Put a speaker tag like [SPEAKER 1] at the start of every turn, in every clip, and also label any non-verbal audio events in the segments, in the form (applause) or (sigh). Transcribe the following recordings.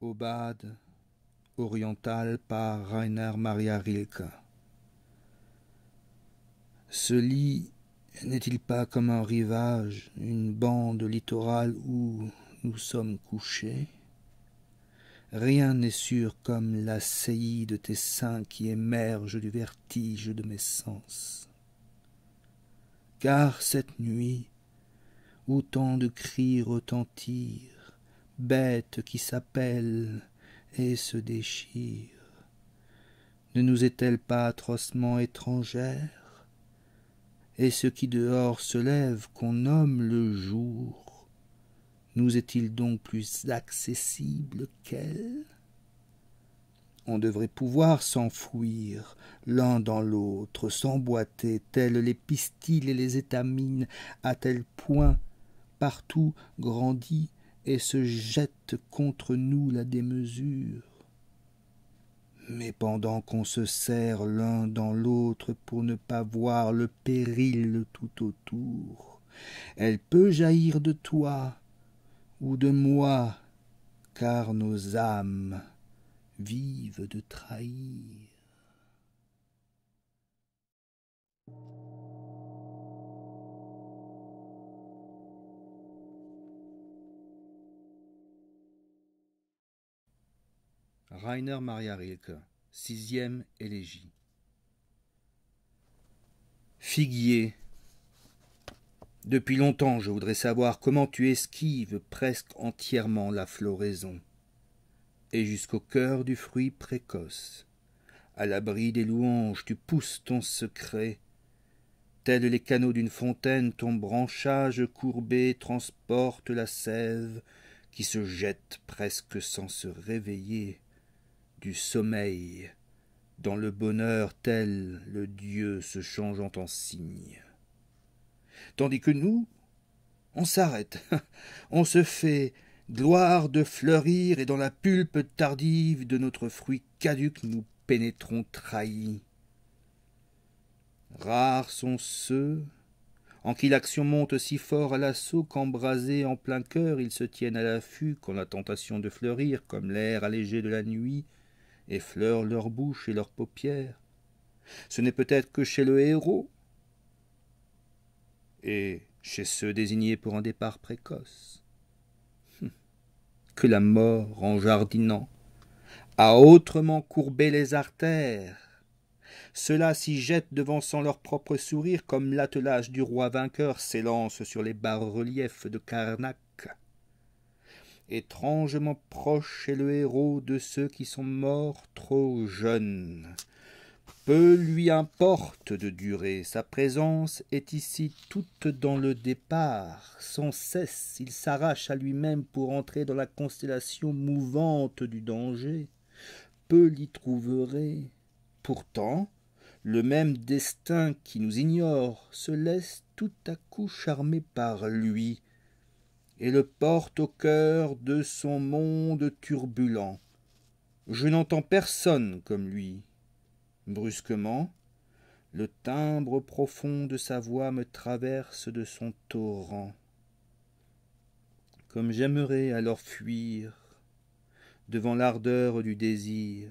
[SPEAKER 1] Obad oriental par Rainer Maria Rilke. Ce lit n'est-il pas comme un rivage, une bande littorale où nous sommes couchés Rien n'est sûr comme la saillie de tes seins qui émerge du vertige de mes sens. Car cette nuit, autant de cris retentirent, bête qui s'appelle et se déchire. Ne nous est-elle pas atrocement étrangère Et ce qui dehors se lève, qu'on nomme le jour, nous est-il donc plus accessible qu'elle On devrait pouvoir s'enfouir l'un dans l'autre, s'emboîter, tels les pistils et les étamines, à tel point partout grandit et se jette contre nous la démesure. Mais pendant qu'on se serre l'un dans l'autre pour ne pas voir le péril tout autour, elle peut jaillir de toi ou de moi, car nos âmes vivent de trahir. Rainer Maria Rilke, sixième élégie. Figuier. Depuis longtemps, je voudrais savoir comment tu esquives presque entièrement la floraison, et jusqu'au cœur du fruit précoce. À l'abri des louanges, tu pousses ton secret. Tels les canaux d'une fontaine, ton branchage courbé transporte la sève qui se jette presque sans se réveiller du sommeil, dans le bonheur tel le Dieu se changeant en signe. Tandis que nous, on s'arrête, (laughs) on se fait gloire de fleurir, et dans la pulpe tardive de notre fruit caduc nous pénétrons trahis. Rares sont ceux en qui l'action monte si fort à l'assaut qu'embrasés en plein cœur ils se tiennent à l'affût quand la tentation de fleurir, comme l'air allégé de la nuit, effleurent leur bouche et leurs paupières. Ce n'est peut-être que chez le héros et chez ceux désignés pour un départ précoce. Hum, que la mort, en jardinant, a autrement courbé les artères. Ceux-là s'y jettent sans leur propre sourire comme l'attelage du roi vainqueur s'élance sur les bas-reliefs de Karnak étrangement proche est le héros de ceux qui sont morts trop jeunes. Peu lui importe de durer, sa présence est ici toute dans le départ. Sans cesse, il s'arrache à lui-même pour entrer dans la constellation mouvante du danger. Peu l'y trouverait. Pourtant, le même destin qui nous ignore se laisse tout à coup charmer par lui et le porte au cœur de son monde turbulent. Je n'entends personne comme lui. Brusquement, le timbre profond de sa voix me traverse de son torrent. Comme j'aimerais alors fuir devant l'ardeur du désir.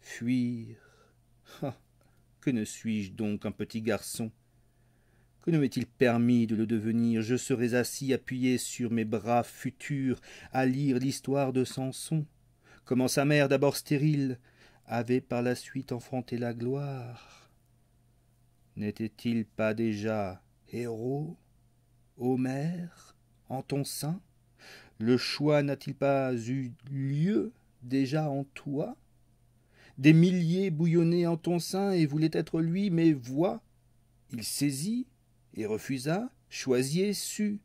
[SPEAKER 1] Fuir. Ah, que ne suis-je donc un petit garçon que ne m'est-il permis de le devenir Je serais assis appuyé sur mes bras futurs à lire l'histoire de Samson, comment sa mère, d'abord stérile, avait par la suite enfanté la gloire. N'était-il pas déjà héros, Homère, en ton sein Le choix n'a-t-il pas eu lieu déjà en toi Des milliers bouillonnaient en ton sein et voulaient être lui, mais voix, il saisit, et refusa, choisit sut.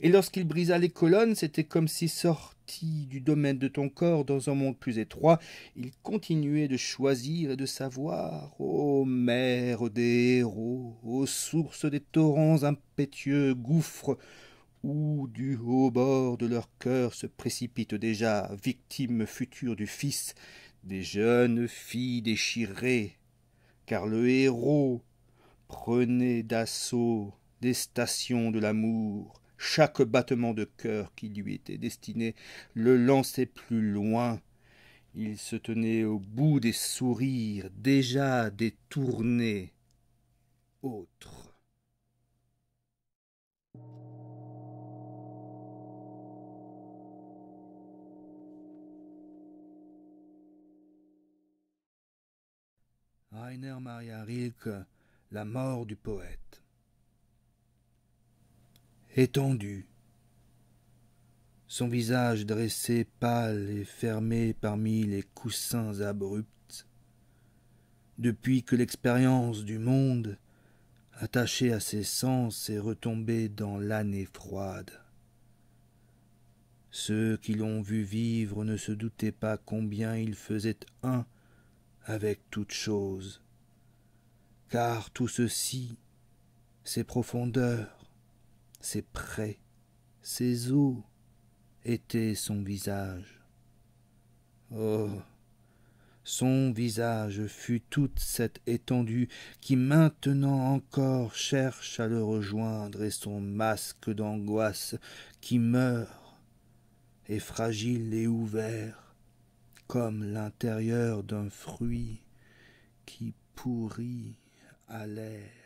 [SPEAKER 1] Et lorsqu'il brisa les colonnes, c'était comme si sorti du domaine de ton corps dans un monde plus étroit, il continuait de choisir et de savoir. Ô mère des héros, ô sources des torrents impétueux, gouffres, où du haut bord de leur cœur se précipitent déjà, victimes futures du Fils, des jeunes filles déchirées. Car le héros, prenez d'assaut des stations de l'amour, chaque battement de cœur qui lui était destiné le lançait plus loin. Il se tenait au bout des sourires déjà détournés. Autre. Rainer Maria Rilke la mort du poète. Étendu, son visage dressé pâle et fermé parmi les coussins abrupts, depuis que l'expérience du monde, attachée à ses sens, est retombée dans l'année froide. Ceux qui l'ont vu vivre ne se doutaient pas combien il faisait un avec toute chose car tout ceci, ses profondeurs, ses prés, ses eaux, étaient son visage. Oh son visage fut toute cette étendue qui maintenant encore cherche à le rejoindre et son masque d'angoisse qui meurt est fragile et ouvert comme l'intérieur d'un fruit qui pourrit. Allez.